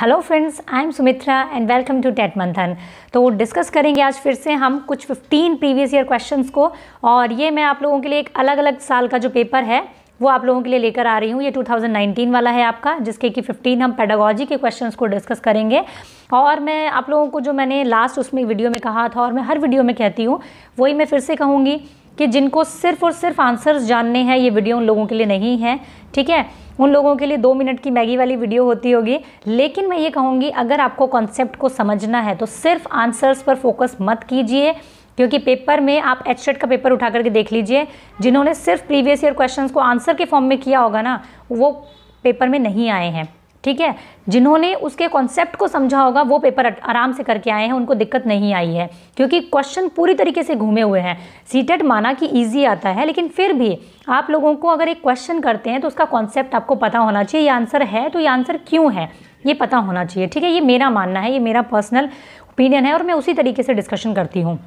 hello friends I am Sumitra and welcome to TET Manthan तो discuss करेंगे आज फिर से हम कुछ 15 प्रीवियस ईयर क्वेश्चंस को और ये मैं आप लोगों के लिए एक अलग अलग साल का जो पेपर है वो आप लोगों के लिए लेकर आ रही हूँ ये 2019 वाला है आपका जिसके कि 15 हम पेडागोजी के क्वेश्चंस को डिस्कस करेंगे और मैं आप लोगों को जो मैंने लास्ट उसमें वीडियो में कहा था और मैं हर वीडियो में कहती हूँ वही मैं फिर से कहूँगी कि जिनको सिर्फ और सिर्फ आंसर्स जानने हैं ये वीडियो उन लोगों के लिए नहीं है ठीक है उन लोगों के लिए दो मिनट की मैगी वाली वीडियो होती होगी लेकिन मैं ये कहूँगी अगर आपको कॉन्सेप्ट को समझना है तो सिर्फ आंसर्स पर फोकस मत कीजिए क्योंकि पेपर में आप एच का पेपर उठा करके देख लीजिए जिन्होंने सिर्फ प्रीवियस ईयर क्वेश्चंस को आंसर के फॉर्म में किया होगा ना वो पेपर में नहीं आए हैं ठीक है जिन्होंने उसके कॉन्सेप्ट को समझा होगा वो पेपर आराम से करके आए हैं उनको दिक्कत नहीं आई है क्योंकि क्वेश्चन पूरी तरीके से घूमे हुए हैं सीटेट e माना कि ईजी आता है लेकिन फिर भी आप लोगों को अगर एक क्वेश्चन करते हैं तो उसका कॉन्सेप्ट आपको पता होना चाहिए ये आंसर है तो ये आंसर क्यों है ये पता होना चाहिए ठीक है ये मेरा मानना है ये मेरा पर्सनल ओपिनियन है और मैं उसी तरीके से डिस्कशन करती हूँ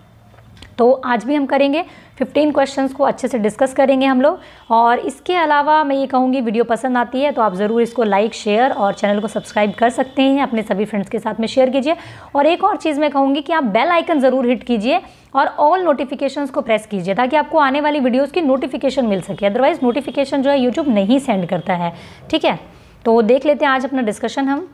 तो आज भी हम करेंगे 15 क्वेश्चंस को अच्छे से डिस्कस करेंगे हम लोग और इसके अलावा मैं ये कहूँगी वीडियो पसंद आती है तो आप ज़रूर इसको लाइक शेयर और चैनल को सब्सक्राइब कर सकते हैं अपने सभी फ्रेंड्स के साथ में शेयर कीजिए और एक और चीज़ मैं कहूँगी कि आप बेल आइकन ज़रूर हिट कीजिए और ऑल नोटिफिकेशंस को प्रेस कीजिए ताकि आपको आने वाली वीडियोज़ की नोटिफिकेशन मिल सके अदरवाइज़ नोटिफिकेशन जो है यूट्यूब नहीं सेंड करता है ठीक है तो देख लेते हैं आज अपना डिस्कशन हम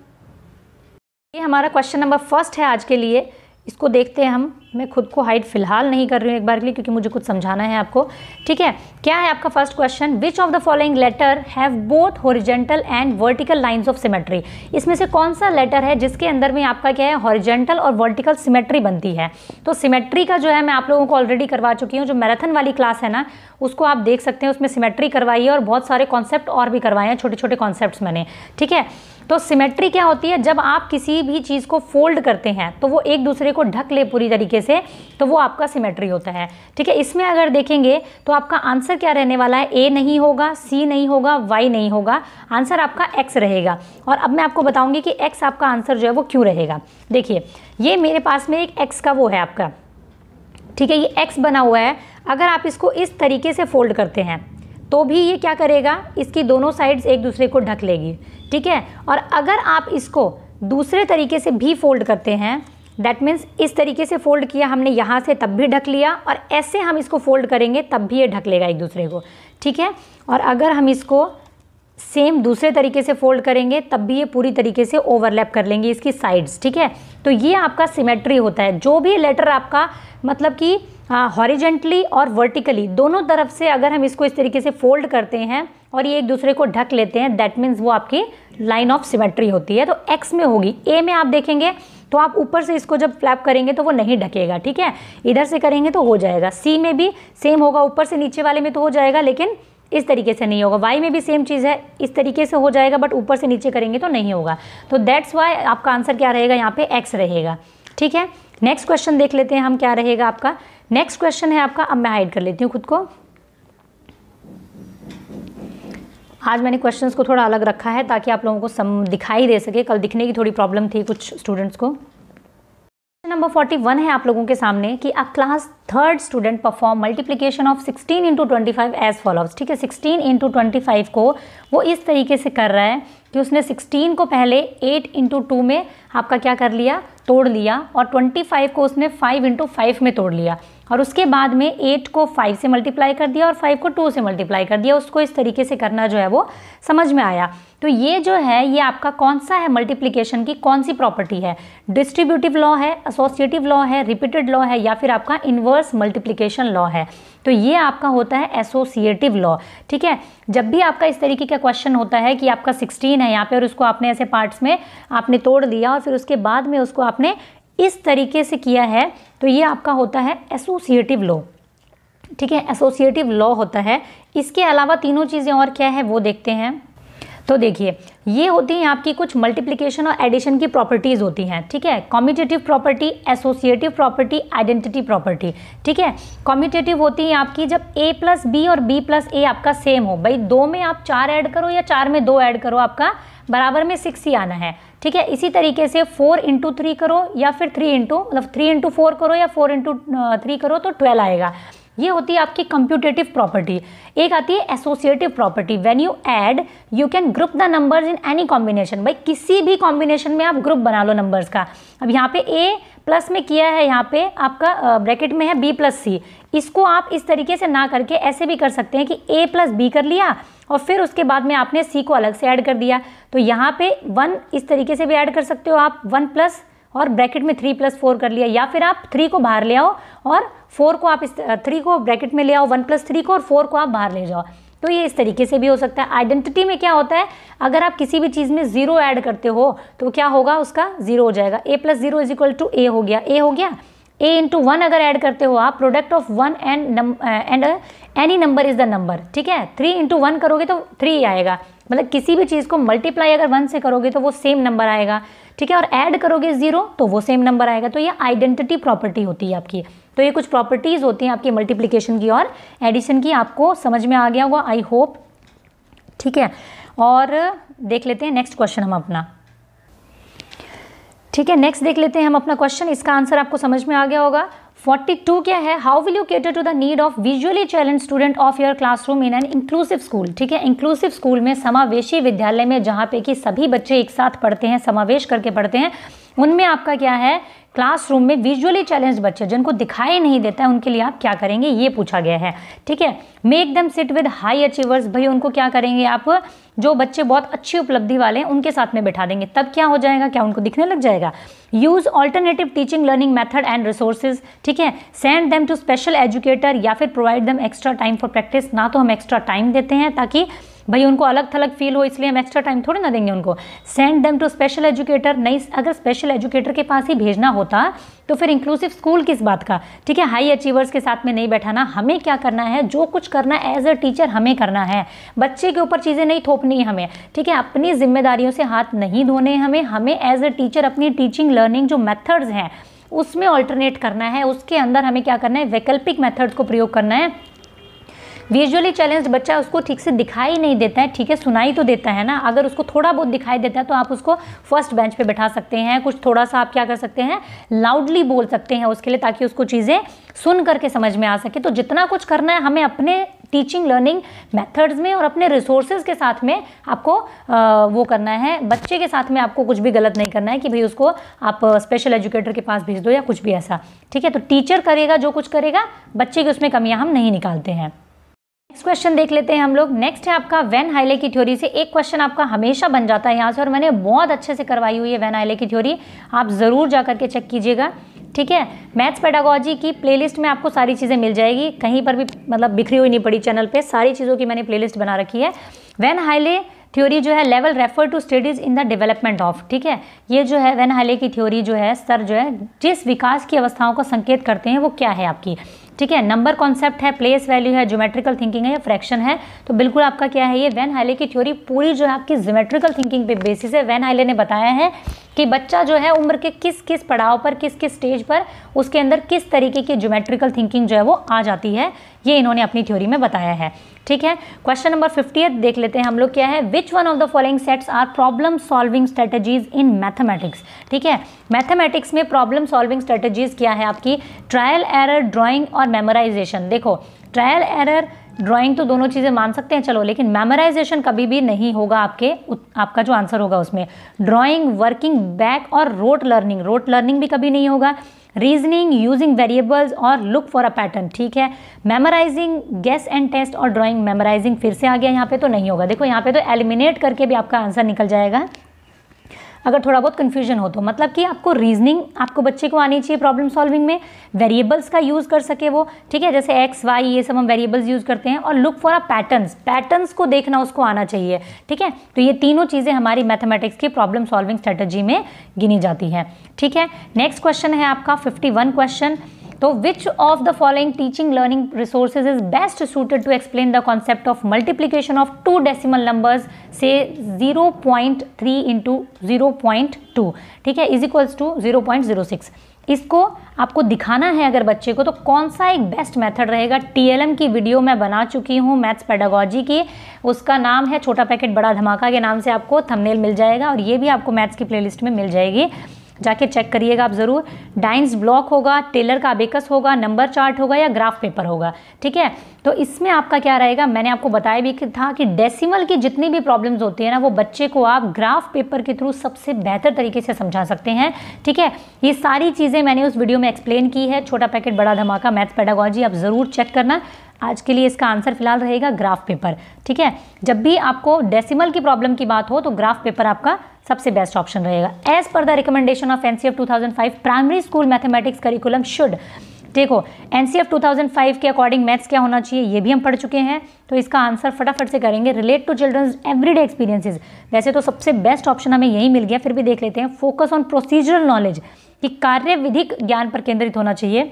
ये हमारा क्वेश्चन नंबर फर्स्ट है आज के लिए इसको देखते हैं हम मैं खुद को हाइड फिलहाल नहीं कर रही हूँ एक बार के लिए क्योंकि मुझे कुछ समझाना है आपको ठीक है क्या है आपका first question which of the following letter have both horizontal and vertical lines of symmetry इसमें से कौन सा लेटर है जिसके अंदर में आपका क्या है हॉरिजेंटल और वर्टिकल सिमेट्री बनती है तो सिमेट्री का जो है मैं आप लोगों को ऑलरेडी करवा चुकी हूँ जो मैराथन वाली क्लास है ना उसको आप देख सकते हैं उसमें सिमेट्री करवाई है और बहुत सारे कॉन्सेप्ट और भी करवाए हैं छोटे छोटे कॉन्सेप्ट मैंने ठीक है तो सिमेट्री क्या होती है जब आप किसी भी चीज़ को फोल्ड करते हैं तो वो एक दूसरे को ढक ले पूरी तरीके से तो वो आपका सिमेट्री होता है ठीक है इसमें अगर देखेंगे तो आपका आंसर क्या रहने वाला है ए नहीं होगा सी नहीं होगा वाई नहीं होगा आंसर आपका एक्स रहेगा और अब मैं आपको बताऊंगी कि एक्स आपका आंसर जो है वो क्यों रहेगा देखिए ये मेरे पास में एक एक्स का वो है आपका ठीक है ये एक्स बना हुआ है अगर आप इसको इस तरीके से फोल्ड करते हैं तो भी ये क्या करेगा इसकी दोनों साइड्स एक दूसरे को ढक लेगी ठीक है और अगर आप इसको दूसरे तरीके से भी फोल्ड करते हैं दैट मीन्स इस तरीके से फोल्ड किया हमने यहाँ से तब भी ढक लिया और ऐसे हम इसको फोल्ड करेंगे तब भी ये ढक लेगा एक दूसरे को ठीक है और अगर हम इसको सेम दूसरे तरीके से फोल्ड करेंगे तब भी ये पूरी तरीके से ओवरलैप कर लेंगे इसकी साइड्स ठीक है तो ये आपका सिमेट्री होता है जो भी लेटर आपका मतलब कि हॉरिजेंटली और वर्टिकली दोनों तरफ से अगर हम इसको इस तरीके से फोल्ड करते हैं और ये एक दूसरे को ढक लेते हैं दैट मीन्स वो आपकी लाइन ऑफ सिमेट्री होती है तो एक्स में होगी ए में आप देखेंगे तो आप ऊपर से इसको जब फ्लैप करेंगे तो वो नहीं ढकेगा ठीक है इधर से करेंगे तो हो जाएगा सी में भी सेम होगा ऊपर से नीचे वाले में तो हो जाएगा लेकिन इस तरीके से नहीं होगा वाई में भी सेम चीज़ है इस तरीके से हो जाएगा बट ऊपर से नीचे करेंगे तो नहीं होगा तो दैट्स वाई आपका आंसर क्या रहेगा यहाँ पे एक्स रहेगा ठीक है नेक्स्ट क्वेश्चन देख लेते हैं हम क्या रहेगा आपका नेक्स्ट क्वेश्चन है आपका अब मैं हाइड कर लेती हूँ खुद को आज मैंने क्वेश्चंस को थोड़ा अलग रखा है ताकि आप लोगों को सम दिखाई दे सके कल दिखने की थोड़ी प्रॉब्लम थी कुछ स्टूडेंट्स को नंबर फोर्टी वन है आप लोगों के सामने कि a class third student perform multiplication of sixteen into twenty five as follow ठीक है सिक्सटीन इंटू ट्वेंटी फाइव को वो इस तरीके से कर रहा है कि उसने सिक्सटीन को पहले एट इंटू टू में आपका क्या कर लिया तोड़ लिया और ट्वेंटी फाइव को उसने फाइव इंटू फाइव में तोड़ लिया और उसके बाद में एट को फाइव से मल्टीप्लाई कर दिया और फाइव को टू से मल्टीप्लाई कर दिया उसको इस तरीके से करना जो है वो समझ में आया तो ये जो है ये आपका कौन सा है मल्टीप्लीकेशन की कौन सी प्रॉपर्टी है डिस्ट्रीब्यूटिव लॉ है एसोसिएटिव लॉ है रिपीटेड लॉ है या फिर आपका इन्वर्स मल्टीप्लीकेशन लॉ है तो ये आपका होता है एसोसिएटिव लॉ ठीक है जब भी आपका इस तरीके का क्वेश्चन होता है कि आपका 16 है यहाँ पे और उसको आपने ऐसे पार्ट्स में आपने तोड़ दिया और फिर उसके बाद में उसको आपने इस तरीके से किया है तो ये आपका होता है एसोसिएटिव लॉ ठीक है एसोसिएटिव लॉ होता है इसके अलावा तीनों चीज़ें और क्या है वो देखते हैं तो देखिए ये होती हैं आपकी कुछ मल्टीप्लिकेशन और एडिशन की प्रॉपर्टीज़ होती हैं ठीक है commutative property associative property identity property ठीक है कॉम्यूटेटिव होती है आपकी जब ए प्लस बी और बी प्लस ए आपका सेम हो भाई दो में आप चार ऐड करो या चार में दो ऐड करो आपका बराबर में सिक्स ही आना है ठीक है इसी तरीके से फोर इंटू थ्री करो या फिर थ्री इंटू मतलब थ्री इंटू फोर करो या फोर इंटू थ्री करो तो ट्वेल्व आएगा ये होती है आपकी कंप्यूटेटिव प्रॉपर्टी एक आती है associative property when you add you can group the numbers in any combination भाई किसी भी कॉम्बिनेशन में आप ग्रुप बना लो नंबर्स का अब यहाँ पे ए प्लस में किया है यहाँ पे आपका ब्रैकेट में है बी प्लस सी इसको आप इस तरीके से ना करके ऐसे भी कर सकते हैं कि ए प्लस बी कर लिया और फिर उसके बाद में आपने सी को अलग से ऐड कर दिया तो यहाँ पे वन इस तरीके से भी ऐड कर सकते हो आप वन प्लस और ब्रैकेट में थ्री प्लस फोर कर लिया या फिर आप थ्री को बाहर ले आओ और फोर को आप इस थ्री को ब्रैकेट में ले आओ वन प्लस थ्री को और फोर को आप बाहर ले जाओ तो ये इस तरीके से भी हो सकता है आइडेंटिटी में क्या होता है अगर आप किसी भी चीज़ में ज़ीरो ऐड करते हो तो क्या होगा उसका ज़ीरो हो जाएगा a plus zero is equal to a हो गया ए हो गया ए इंटू वन अगर ऐड करते हो आप product of one and and any number is the number ठीक है थ्री इंटू वन करोगे तो थ्री ही आएगा मतलब किसी भी चीज़ को मल्टीप्लाई अगर वन से करोगे तो वो सेम नंबर आएगा ठीक है और ऐड करोगे ज़ीरो तो वो सेम नंबर आएगा तो ये आइडेंटिटी प्रॉपर्टी होती है आपकी तो ये कुछ प्रॉपर्टीज़ होती हैं आपकी मल्टीप्लीकेशन की और एडिशन की आपको समझ में आ गया होगा आई होप ठीक है और देख लेते हैं नेक्स्ट क्वेश्चन हम अपना ठीक है नेक्स्ट देख लेते हैं हम अपना क्वेश्चन इसका आंसर आपको समझ में आ गया होगा 42 क्या है how will you cater to the need of visually challenge student of your classroom in an inclusive school ठीक है इंक्लूसिव स्कूल में समावेशी विद्यालय में जहाँ पे कि सभी बच्चे एक साथ पढ़ते हैं समावेश करके पढ़ते हैं उनमें आपका क्या है क्लासरूम में विजुअली चैलेंज बच्चे जिनको दिखाई नहीं देता है उनके लिए आप क्या करेंगे ये पूछा गया है ठीक है make them sit with high achievers भाई उनको क्या करेंगे आप जो बच्चे बहुत अच्छी उपलब्धि वाले हैं उनके साथ में बैठा देंगे तब क्या हो जाएगा क्या उनको दिखने लग जाएगा use alternative teaching learning method and resources ठीक है send them to special educator या फिर प्रोवाइड दम एक्स्ट्रा टाइम फॉर प्रैक्टिस ना तो हम एक्स्ट्रा टाइम देते हैं ताकि भाई उनको अलग थलग फील हो इसलिए हम एक्स्ट्रा टाइम थोड़ी ना देंगे उनको send them to special educator नहीं अगर स्पेशल एजुकेटर के पास ही भेजना होता तो फिर इंक्लूसिव स्कूल किस बात का ठीक है हाई अचीवर्स के साथ में नहीं बैठाना हमें क्या करना है जो कुछ करना है एज अ टीचर हमें करना है बच्चे के ऊपर चीज़ें नहीं थोपनी है हमें ठीक है अपनी जिम्मेदारियों से हाथ नहीं धोने हमें हमें एज अ टीचर अपनी टीचिंग लर्निंग जो मेथड्स हैं उसमें ऑल्टरनेट करना है उसके अंदर हमें क्या करना है वैकल्पिक मेथड्स को प्रयोग करना है विजुअली चैलेंज बच्चा उसको ठीक से दिखाई नहीं देता है ठीक है सुनाई तो देता है ना अगर उसको थोड़ा बहुत दिखाई देता है तो आप उसको फर्स्ट बेंच पर बैठा सकते हैं कुछ थोड़ा सा आप क्या कर सकते हैं लाउडली बोल सकते हैं उसके लिए ताकि उसको चीज़ें सुन करके समझ में आ सके तो जितना कुछ करना है हमें अपने टीचिंग लर्निंग मेथड्स में और अपने रिसोर्सेज के साथ में आपको आ, वो करना है बच्चे के साथ में आपको कुछ भी गलत नहीं करना है कि भाई उसको आप स्पेशल एजुकेटर के पास भेज दो या कुछ भी ऐसा ठीक है तो टीचर करेगा जो कुछ करेगा बच्चे की उसमें कमियाँ हम नहीं निकालते हैं नेक्स्ट क्वेश्चन देख लेते हैं हम लोग नेक्स्ट है आपका वैन हाइले की थ्योरी से एक क्वेश्चन आपका हमेशा बन जाता है यहाँ से और मैंने बहुत अच्छे से करवाई हुई है वैन हाइले की थ्योरी आप ज़रूर जा करके चेक कीजिएगा ठीक है मैथ्स पेडागोजी की प्लेलिस्ट में आपको सारी चीज़ें मिल जाएगी कहीं पर भी मतलब बिखरी हुई नहीं पड़ी चैनल पे सारी चीज़ों की मैंने प्लेलिस्ट बना रखी है वैन हाइले थ्योरी जो है level refer to studies in the development of ठीक है ये जो है वैन हाइले की थ्योरी जो है सर जो है जिस विकास की अवस्थाओं को संकेत करते हैं वो क्या है आपकी ठीक है नंबर कॉन्सेप्ट है प्लेस वैल्यू है ज्योमेट्रिकल थिंकिंग है या फ्रैक्शन है तो बिल्कुल आपका क्या है ये वैन हाइले की थ्योरी पूरी जो है आपकी ज्योमेट्रिकल थिंकिंग पे बेसिस है वैन हाइले ने बताया है कि बच्चा जो है उम्र के किस किस पड़ाव पर किस किस स्टेज पर उसके अंदर किस तरीके की ज्योमेट्रिकल थिंकिंग जो है वो आ जाती है ये इन्होंने अपनी थ्योरी में बताया है ठीक है क्वेश्चन नंबर फिफ्टी देख लेते हैं हम लोग क्या है which one of the following sets are problem solving strategies in mathematics ठीक है मैथमेटिक्स में प्रॉब्लम सॉल्विंग स्ट्रेटजीज क्या है आपकी ट्रायल एरर ड्राइंग और मेमोराइजेशन देखो ट्रायल एरर ड्राइंग तो दोनों चीज़ें मान सकते हैं चलो लेकिन मेमोराइजेशन कभी भी नहीं होगा आपके आपका जो आंसर होगा उसमें ड्राइंग वर्किंग बैक और रोट लर्निंग रोट लर्निंग भी कभी नहीं होगा रीजनिंग यूजिंग वेरिएबल्स और लुक फॉर अ पैटर्न ठीक है मेमोराइजिंग गेस एंड टेस्ट और ड्राइंग मेमोराइजिंग फिर से आ गया यहाँ पे तो नहीं होगा देखो यहाँ पे तो एलिमिनेट करके भी आपका आंसर निकल जाएगा अगर थोड़ा बहुत कन्फ्यूजन हो तो मतलब कि आपको रीजनिंग आपको बच्चे को आनी चाहिए प्रॉब्लम सॉल्विंग में वेरिएबल्स का यूज़ कर सके वो ठीक है जैसे एक्स वाई ये सब हम वेरिएबल्स यूज़ करते हैं और look for a patterns patterns को देखना उसको आना चाहिए ठीक है तो ये तीनों चीज़ें हमारी मैथमेटिक्स की प्रॉब्लम सॉल्विंग स्ट्रेटजी में गिनी जाती हैं ठीक है नेक्स्ट क्वेश्चन है आपका फिफ्टी क्वेश्चन तो which of the following teaching learning resources is best suited to explain the concept of multiplication of two decimal numbers से 0.3 point three into zero point two ठीक है is equals to zero point zero six इसको आपको दिखाना है अगर बच्चे को तो कौन सा एक बेस्ट मेथड रहेगा टीएलएम की वीडियो मैं बना चुकी हूँ मैथ्स पेडागोजी की उसका नाम है छोटा पैकेट बड़ा धमाका के नाम से आपको थंबनेल मिल जाएगा और ये भी आपको मैथ्स की प्लेलिस्ट में मिल जाएगी जाके चेक करिएगा आप ज़रूर डाइन्स ब्लॉक होगा टेलर का बेकस होगा नंबर चार्ट होगा या ग्राफ पेपर होगा ठीक है तो इसमें आपका क्या रहेगा मैंने आपको बताया भी था कि डेसिमल की जितनी भी प्रॉब्लम्स होती है ना वो बच्चे को आप ग्राफ पेपर के थ्रू सबसे बेहतर तरीके से समझा सकते हैं ठीक है ये सारी चीज़ें मैंने उस वीडियो में एक्सप्लेन की है छोटा पैकेट बड़ा धमाका मैथ्स पैडागॉजी आप ज़रूर चेक करना आज के लिए इसका आंसर फिलहाल रहेगा ग्राफ पेपर ठीक है जब भी आपको डेसिमल की प्रॉब्लम की बात हो तो ग्राफ पेपर आपका सबसे बेस्ट ऑप्शन रहेगा as per the recommendation of N C F two thousand five primary school mathematics curriculum should देखो N C F two thousand five के अकॉर्डिंग मैथ्स क्या होना चाहिए ये भी हम पढ़ चुके हैं तो इसका आंसर फटाफट से करेंगे relate to children's everyday experiences वैसे तो सबसे बेस्ट ऑप्शन हमें यही मिल गया फिर भी देख लेते हैं फोकस ऑन प्रोसीजरल नॉलेज कि कार्य विधिक ज्ञान पर केंद्रित होना चाहिए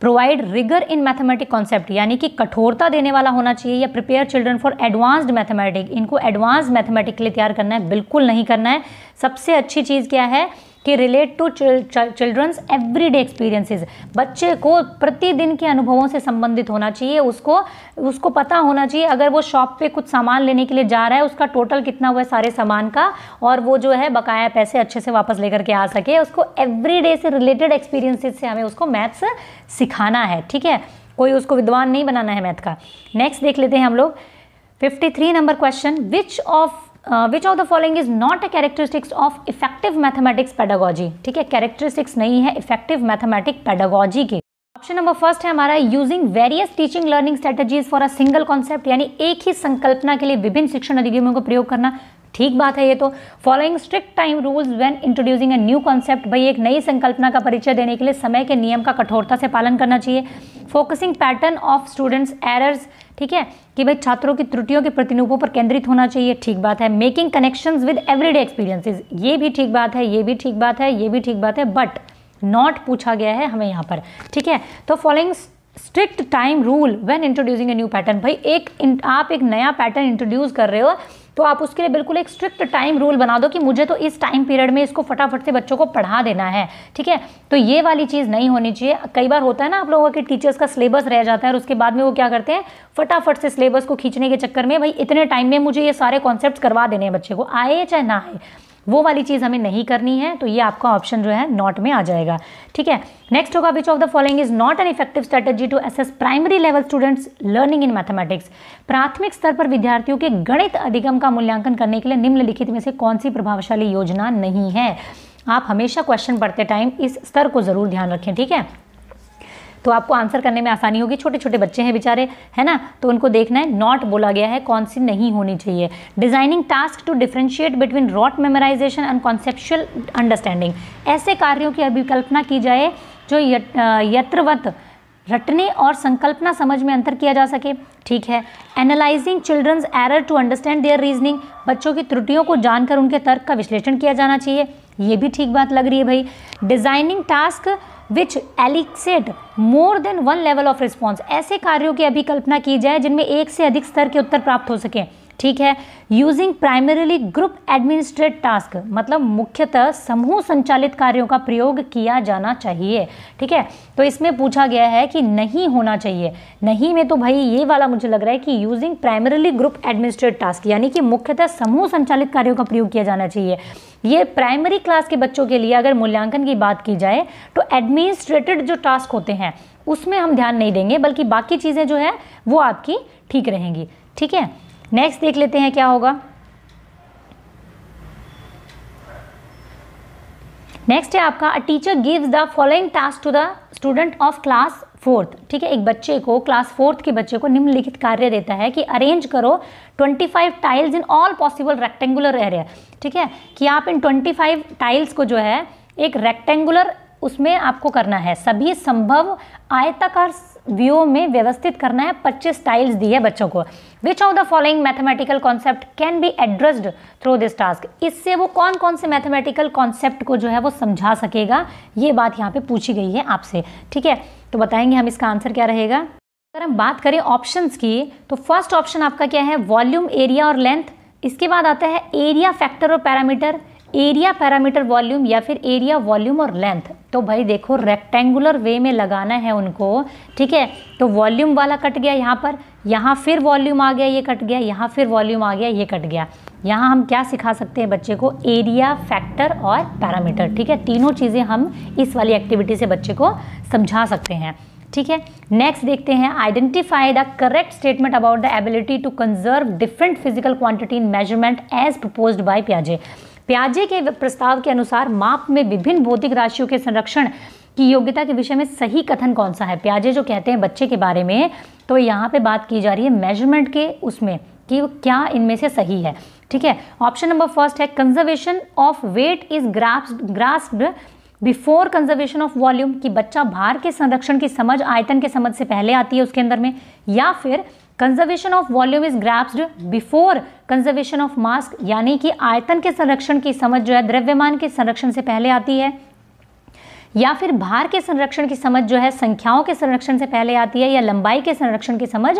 provide rigour in mathematic concept यानी कि कठोरता देने वाला होना चाहिए या prepare children for advanced mathematic इनको एडवांस मैथमेटिक के लिए तैयार करना है बिल्कुल नहीं करना है सबसे अच्छी चीज़ क्या है कि relate to children's everyday experiences बच्चे को प्रतिदिन के अनुभवों से संबंधित होना चाहिए उसको उसको पता होना चाहिए अगर वो शॉप पे कुछ सामान लेने के लिए जा रहा है उसका टोटल कितना हुआ है सारे सामान का और वो जो है बकाया पैसे अच्छे से वापस लेकर के आ सके उसको डे से रिलेटेड एक्सपीरियंसिस से हमें उसको मैथ्स सिखाना है ठीक है कोई उसको विद्वान नहीं बनाना है मैथ का नेक्स्ट देख लेते हैं हम लोग 53 number question which of uh, which of the following is not a characteristics of effective mathematics pedagogy ठीक है characteristics नहीं है effective mathematics pedagogy के ऑप्शन नंबर फर्स्ट है हमारा using various teaching learning strategies for a single concept यानी एक ही संकल्पना के लिए विभिन्न शिक्षण अधिगमों का प्रयोग करना ठीक बात है ये तो following strict time rules when introducing a new concept भाई एक नई संकल्पना का परिचय देने के लिए समय के नियम का कठोरता से पालन करना चाहिए focusing pattern of students errors ठीक है कि भाई छात्रों की त्रुटियों के प्रतिरूपों पर केंद्रित होना चाहिए ठीक बात है making connections with everyday experiences ये भी ठीक बात है ये भी ठीक बात है ये भी ठीक बात है बट नॉट पूछा गया है हमें यहाँ पर ठीक है तो following strict time rule when introducing a new pattern भाई एक आप एक नया पैटर्न इंट्रोड्यूस कर रहे हो तो आप उसके लिए बिल्कुल एक स्ट्रिक्ट टाइम रूल बना दो कि मुझे तो इस टाइम पीरियड में इसको फटाफट से बच्चों को पढ़ा देना है ठीक है तो ये वाली चीज़ नहीं होनी चाहिए कई बार होता है ना आप लोगों के टीचर्स का सिलेबस रह जाता है और उसके बाद में वो क्या करते हैं फटाफट से सिलेबस को खींचने के चक्कर में भाई इतने टाइम में मुझे ये सारे कॉन्सेप्ट करवा देने हैं बच्चे को आए चाहे ना आए वो वाली चीज़ हमें नहीं करनी है तो ये आपका ऑप्शन जो है नॉट में आ जाएगा ठीक है नेक्स्ट होगा which of the following is not an effective strategy to assess primary level students learning in mathematics प्राथमिक स्तर पर विद्यार्थियों के गणित अधिगम का मूल्यांकन करने के लिए निम्नलिखित में से कौन सी प्रभावशाली योजना नहीं है आप हमेशा क्वेश्चन पढ़ते टाइम इस स्तर को ज़रूर ध्यान रखें ठीक है तो आपको आंसर करने में आसानी होगी छोटे छोटे बच्चे हैं बेचारे है ना तो उनको देखना है नॉट बोला गया है कौन सी नहीं होनी चाहिए designing task to differentiate between rote memorisation and conceptual understanding ऐसे कार्यों की अभिकल्पना की जाए जो यत्रवत रटने और संकल्पना समझ में अंतर किया जा सके ठीक है analysing children's error to understand their reasoning बच्चों की त्रुटियों को जानकर उनके तर्क का विश्लेषण किया जाना चाहिए ये भी ठीक बात लग रही है भाई designing task which elicit more than one level of response ऐसे कार्यों की अभी कल्पना की जाए जिनमें एक से अधिक स्तर के उत्तर प्राप्त हो सके ठीक है using primarily group administrate task मतलब मुख्यतः समूह संचालित कार्यों का प्रयोग किया जाना चाहिए ठीक है तो इसमें पूछा गया है कि नहीं होना चाहिए नहीं में तो भाई ये वाला मुझे लग रहा है कि using primarily group administrate task यानी कि मुख्यतः समूह संचालित कार्यों का प्रयोग किया जाना चाहिए ये प्राइमरी क्लास के बच्चों के लिए अगर मूल्यांकन की बात की जाए तो एडमिनिस्ट्रेटेड जो टास्क होते हैं उसमें हम ध्यान नहीं देंगे बल्कि बाकी चीज़ें जो है वो आपकी ठीक रहेंगी ठीक है नेक्स्ट देख लेते हैं क्या होगा नेक्स्ट है आपका a teacher gives the following task to the student of class fourth ठीक है एक बच्चे को क्लास फोर्थ के बच्चे को निम्नलिखित कार्य देता है कि अरेंज करो 25 tiles in all possible rectangular area ठीक है कि आप इन 25 टाइल्स को जो है एक रेक्टेंगुलर उसमें आपको करना है सभी संभव आयताकार व्यू में व्यवस्थित करना है पच्चीस टाइल्स दी है बच्चों को which of the following mathematical concept can be addressed through this task इससे वो कौन कौन से मैथमेटिकल कॉन्सेप्ट को जो है वो समझा सकेगा ये बात यहाँ पे पूछी गई है आपसे ठीक है तो बताएंगे हम इसका आंसर क्या रहेगा अगर हम बात करें ऑप्शंस की तो फर्स्ट ऑप्शन आपका क्या है वॉल्यूम एरिया और लेंथ इसके बाद आता है एरिया फैक्टर और पैरामीटर एरिया पैरामीटर वॉल्यूम या फिर एरिया वॉल्यूम और लेंथ तो भाई देखो रेक्टेंगुलर वे में लगाना है उनको ठीक है तो वॉल्यूम वाला कट गया यहाँ पर यहाँ फिर वॉल्यूम आ गया ये कट गया यहाँ फिर वॉल्यूम आ गया ये कट गया यहाँ हम क्या सिखा सकते हैं बच्चे को एरिया फैक्टर और पैरामीटर ठीक है तीनों चीज़ें हम इस वाली एक्टिविटी से बच्चे को समझा सकते हैं ठीक है नेक्स्ट देखते हैं identify the correct statement about the ability to conserve different physical quantity in measurement as proposed by प्याजे प्याजे के प्रस्ताव के अनुसार माप में विभिन्न भौतिक राशियों के संरक्षण की योग्यता के विषय में सही कथन कौन सा है प्याजे जो कहते हैं बच्चे के बारे में तो यहाँ पे बात की जा रही है मेजरमेंट के उसमें कि क्या इनमें से सही है ठीक है ऑप्शन नंबर फर्स्ट है conservation of weight is grass grasped before conservation of volume कि बच्चा भार के संरक्षण की समझ आयतन के समझ से पहले आती है उसके अंदर में या फिर conservation of volume is grasped before conservation of mass यानी कि आयतन के संरक्षण की समझ जो है द्रव्यमान के संरक्षण से पहले आती है या फिर भार के संरक्षण की समझ जो है संख्याओं के संरक्षण से पहले आती है या लंबाई के संरक्षण की समझ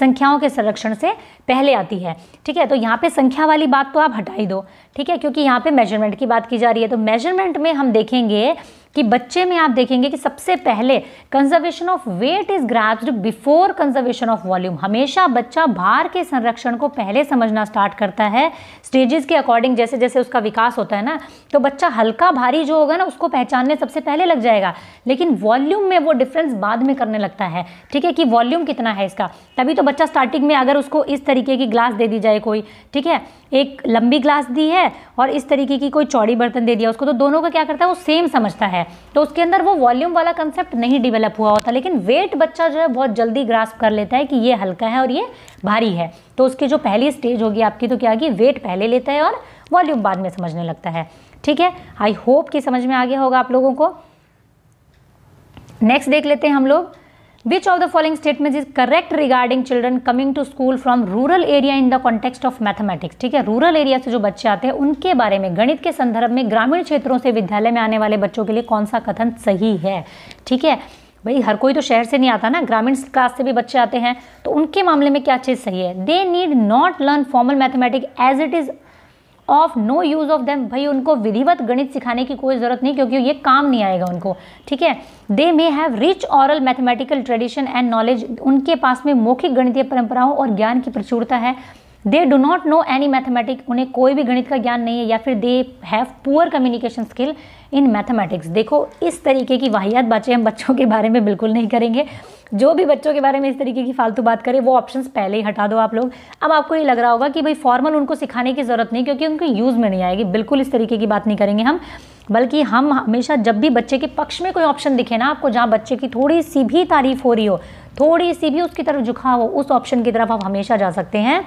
संख्याओं के संरक्षण से पहले आती है ठीक है तो यहाँ पे संख्या वाली बात तो आप हटाई दो ठीक है क्योंकि यहाँ पे मेजरमेंट की बात की जा रही है तो मेजरमेंट में हम देखेंगे कि बच्चे में आप देखेंगे कि सबसे पहले conservation of weight is grasped before conservation of volume हमेशा बच्चा भार के संरक्षण को पहले समझना स्टार्ट करता है स्टेजेस के अकॉर्डिंग जैसे जैसे उसका विकास होता है ना तो बच्चा हल्का भारी जो होगा ना उसको पहचानने सबसे पहले लग जाएगा लेकिन वॉल्यूम में वो डिफरेंस बाद में करने लगता है ठीक है कि वॉल्यूम कितना है इसका तभी तो बच्चा स्टार्टिंग में अगर उसको इस तरीके की ग्लास दे दी जाए कोई ठीक है एक लंबी ग्लास दी है और इस तरीके की कोई चौड़ी बर्तन दे दिया उसको तो दोनों का क्या करता है वो सेम समझता है है तो उसके अंदर वो वॉल्यूम वाला कंसेप्ट नहीं डिवेलप हुआ होता लेकिन वेट बच्चा जो है बहुत जल्दी ग्रास्प कर लेता है कि ये हल्का है और ये भारी है तो उसकी जो पहली स्टेज होगी आपकी तो क्या होगी वेट पहले लेता है और वॉल्यूम बाद में समझने लगता है ठीक है आई होप कि समझ में आ गया होगा आप लोगों को नेक्स्ट देख लेते हैं हम लोग which of the following statements is correct regarding children coming to school from rural area in the context of mathematics ठीक है रूरल एरिया से जो बच्चे आते हैं उनके बारे में गणित के संदर्भ में ग्रामीण क्षेत्रों से विद्यालय में आने वाले बच्चों के लिए कौन सा कथन सही है ठीक है भाई हर कोई तो शहर से नहीं आता ना ग्रामीण क्लास से भी बच्चे आते हैं तो उनके मामले में क्या चीज़ सही है they need not learn formal mathematic as it is of no use of them भाई उनको विधिवत गणित सिखाने की कोई ज़रूरत नहीं क्योंकि ये काम नहीं आएगा उनको ठीक है they may have rich oral mathematical tradition and knowledge उनके पास में मौखिक गणितीय परंपराओं और ज्ञान की प्रचुरता है they do not know any mathematic उन्हें कोई भी गणित का ज्ञान नहीं है या फिर they have poor communication skill in mathematics देखो इस तरीके की वाहियात बातें हम बच्चों के बारे में बिल्कुल नहीं करेंगे जो भी बच्चों के बारे में इस तरीके की फालतू बात करें वो ऑप्शंस पहले ही हटा दो आप लोग अब आपको ये लग रहा होगा कि भाई फॉर्मल उनको सिखाने की ज़रूरत नहीं क्योंकि उनको यूज़ में नहीं आएगी बिल्कुल इस तरीके की बात नहीं करेंगे हम बल्कि हम हमेशा जब भी बच्चे के पक्ष में कोई ऑप्शन दिखे ना आपको जहाँ बच्चे की थोड़ी सी भी तारीफ हो रही हो थोड़ी सी भी उसकी तरफ झुकाव हो उस ऑप्शन की तरफ आप हमेशा जा सकते हैं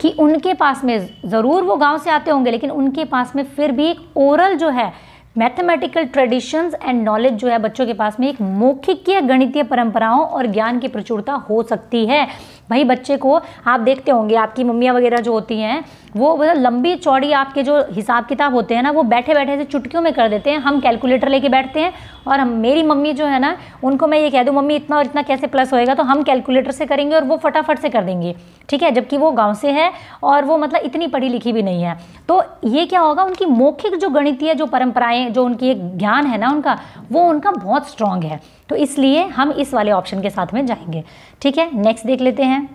कि उनके पास में ज़रूर वो गांव से आते होंगे लेकिन उनके पास में फिर भी एक ओरल जो है मैथमेटिकल ट्रेडिशंस एंड नॉलेज जो है बच्चों के पास में एक मौखिकीय गणितीय परंपराओं और ज्ञान की प्रचुरता हो सकती है भाई बच्चे को आप देखते होंगे आपकी मम्मियाँ वगैरह जो होती हैं वो मतलब लंबी चौड़ी आपके जो हिसाब किताब होते हैं ना वो बैठे बैठे से चुटकियों में कर देते हैं हम कैलकुलेटर लेके बैठते हैं और हम मेरी मम्मी जो है ना उनको मैं ये कह दूँ मम्मी इतना और इतना कैसे प्लस होएगा तो हम कैलकुलेटर से करेंगे और वो फटाफट से कर देंगे ठीक है जबकि वो गाँव से है और वो मतलब इतनी पढ़ी लिखी भी नहीं है तो ये क्या होगा उनकी मौखिक जो गणितीय जो परंपराएँ जो उनकी एक ज्ञान है ना उनका वो उनका बहुत स्ट्रांग है तो इसलिए हम इस वाले ऑप्शन के साथ में जाएंगे ठीक है नेक्स्ट देख लेते हैं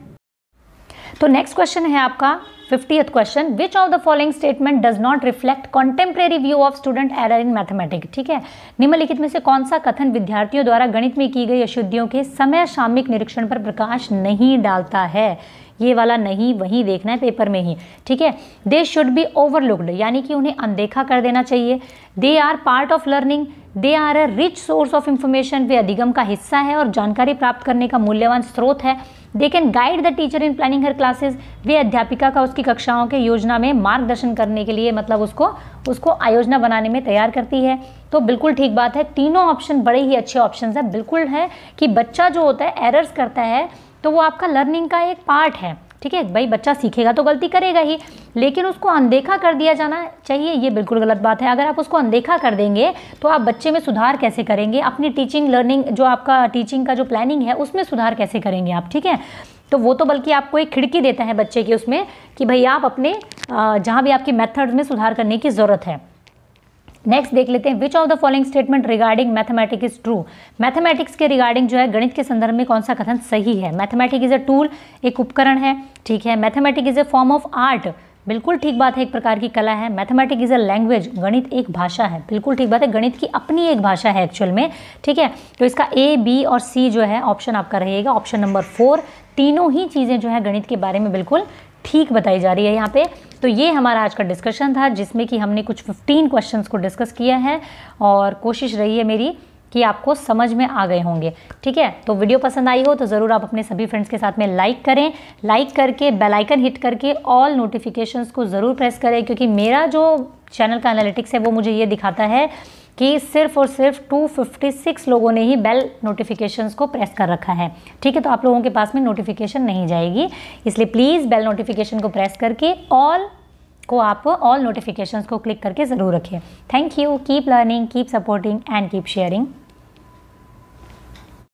तो नेक्स्ट क्वेश्चन है आपका fiftieth question which of the following statement does not reflect contemporary view of student error in mathematic ठीक है निम्नलिखित में से कौन सा कथन विद्यार्थियों द्वारा गणित में की गई अशुद्धियों के समय सामिक निरीक्षण पर प्रकाश नहीं डालता है ये वाला नहीं वहीं देखना है पेपर में ही ठीक है दे शुड बी ओवरलुकड यानी कि उन्हें अनदेखा कर देना चाहिए they are part of learning they are a rich source of information वे अधिगम का हिस्सा है और जानकारी प्राप्त करने का मूल्यवान स्रोत है they can guide the teacher in planning her classes वे अध्यापिका का उसकी कक्षाओं के योजना में मार्गदर्शन करने के लिए मतलब उसको उसको आयोजना बनाने में तैयार करती है तो बिल्कुल ठीक बात है तीनों ऑप्शन बड़े ही अच्छे ऑप्शन हैं बिल्कुल है कि बच्चा जो होता है एरर्स करता है तो वो आपका लर्निंग का एक पार्ट है ठीक है भाई बच्चा सीखेगा तो गलती करेगा ही लेकिन उसको अनदेखा कर दिया जाना चाहिए ये बिल्कुल गलत बात है अगर आप उसको अनदेखा कर देंगे तो आप बच्चे में सुधार कैसे करेंगे अपनी टीचिंग लर्निंग जो आपका टीचिंग का जो प्लानिंग है उसमें सुधार कैसे करेंगे आप ठीक है तो वो तो बल्कि आपको एक खिड़की देता है बच्चे की उसमें कि भाई आप अपने जहाँ भी आपके मेथड में सुधार करने की ज़रूरत है नेक्स्ट देख लेते हैं which of the following statement regarding mathematics is true mathematics के रिगार्डिंग जो है गणित के संदर्भ में कौन सा कथन सही है मैथमेटिक इज अ टूल एक उपकरण है ठीक है mathematic is a form of art बिल्कुल ठीक बात है एक प्रकार की कला है मैथमेटिक इज अ लैंग्वेज गणित एक भाषा है बिल्कुल ठीक बात है गणित की अपनी एक भाषा है एक्चुअल में ठीक है तो इसका ए बी और सी जो है ऑप्शन आपका रहेगा ऑप्शन नंबर फोर तीनों ही चीज़ें जो है गणित के बारे में बिल्कुल ठीक बताई जा रही है यहाँ पे तो ये हमारा आज का डिस्कशन था जिसमें कि हमने कुछ 15 क्वेश्चंस को डिस्कस किया है और कोशिश रही है मेरी कि आपको समझ में आ गए होंगे ठीक है तो वीडियो पसंद आई हो तो ज़रूर आप अपने सभी फ्रेंड्स के साथ में लाइक करें लाइक करके बेल आइकन हिट करके ऑल नोटिफिकेशंस को ज़रूर प्रेस करें क्योंकि मेरा जो चैनल का एनालिटिक्स है वो मुझे ये दिखाता है कि सिर्फ और सिर्फ 256 लोगों ने ही बेल नोटिफिकेशन को प्रेस कर रखा है ठीक है तो आप लोगों के पास में नोटिफिकेशन नहीं जाएगी इसलिए प्लीज़ बेल नोटिफिकेशन को प्रेस करके ऑल को आप ऑल नोटिफिकेशंस को क्लिक करके ज़रूर रखें thank you keep learning keep supporting and keep sharing